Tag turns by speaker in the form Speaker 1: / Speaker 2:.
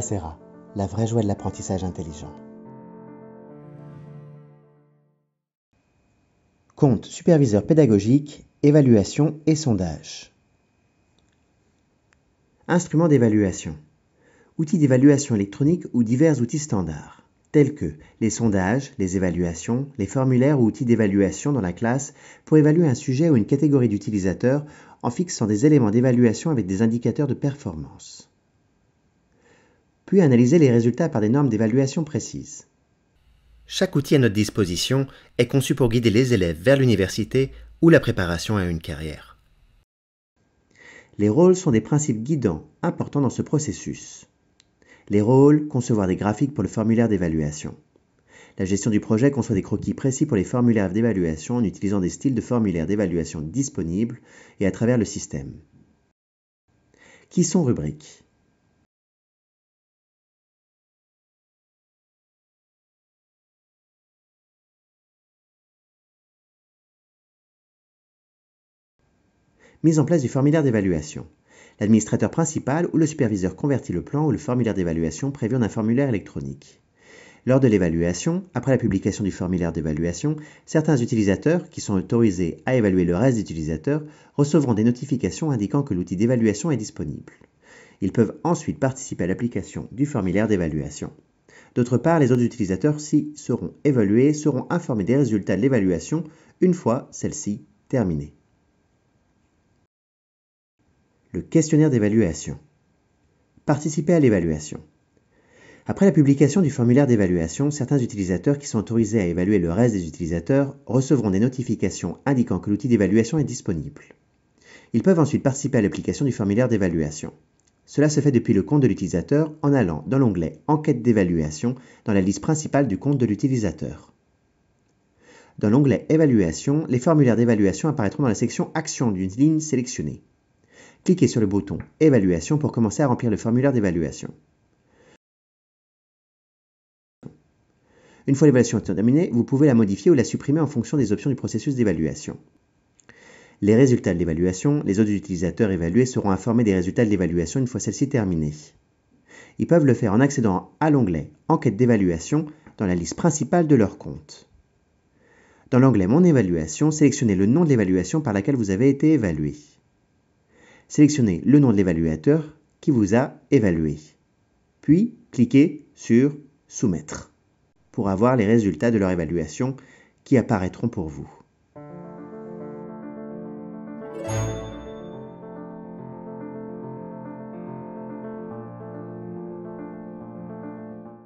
Speaker 1: SERA, la vraie joie de l'apprentissage intelligent. Compte superviseur pédagogique, évaluation et sondage. Instrument d'évaluation. Outils d'évaluation électronique ou divers outils standards, tels que les sondages, les évaluations, les formulaires ou outils d'évaluation dans la classe pour évaluer un sujet ou une catégorie d'utilisateurs en fixant des éléments d'évaluation avec des indicateurs de performance puis analyser les résultats par des normes d'évaluation précises. Chaque outil à notre disposition est conçu pour guider les élèves vers l'université ou la préparation à une carrière. Les rôles sont des principes guidants importants dans ce processus. Les rôles, concevoir des graphiques pour le formulaire d'évaluation. La gestion du projet conçoit des croquis précis pour les formulaires d'évaluation en utilisant des styles de formulaires d'évaluation disponibles et à travers le système. Qui sont rubriques mise en place du formulaire d'évaluation. L'administrateur principal ou le superviseur convertit le plan ou le formulaire d'évaluation prévu en un formulaire électronique. Lors de l'évaluation, après la publication du formulaire d'évaluation, certains utilisateurs, qui sont autorisés à évaluer le reste d'utilisateurs, recevront des notifications indiquant que l'outil d'évaluation est disponible. Ils peuvent ensuite participer à l'application du formulaire d'évaluation. D'autre part, les autres utilisateurs, si seront évalués, seront informés des résultats de l'évaluation une fois celle-ci terminée le questionnaire d'évaluation. Participer à l'évaluation. Après la publication du formulaire d'évaluation, certains utilisateurs qui sont autorisés à évaluer le reste des utilisateurs recevront des notifications indiquant que l'outil d'évaluation est disponible. Ils peuvent ensuite participer à l'application du formulaire d'évaluation. Cela se fait depuis le compte de l'utilisateur en allant dans l'onglet Enquête d'évaluation dans la liste principale du compte de l'utilisateur. Dans l'onglet Évaluation, les formulaires d'évaluation apparaîtront dans la section Action d'une ligne sélectionnée cliquez sur le bouton Évaluation pour commencer à remplir le formulaire d'évaluation. Une fois l'évaluation terminée, vous pouvez la modifier ou la supprimer en fonction des options du processus d'évaluation. Les résultats de l'évaluation, les autres utilisateurs évalués seront informés des résultats de l'évaluation une fois celle-ci terminée. Ils peuvent le faire en accédant à l'onglet Enquête d'évaluation dans la liste principale de leur compte. Dans l'onglet Mon évaluation, sélectionnez le nom de l'évaluation par laquelle vous avez été évalué sélectionnez le nom de l'évaluateur qui vous a évalué. Puis, cliquez sur Soumettre pour avoir les résultats de leur évaluation qui apparaîtront pour vous.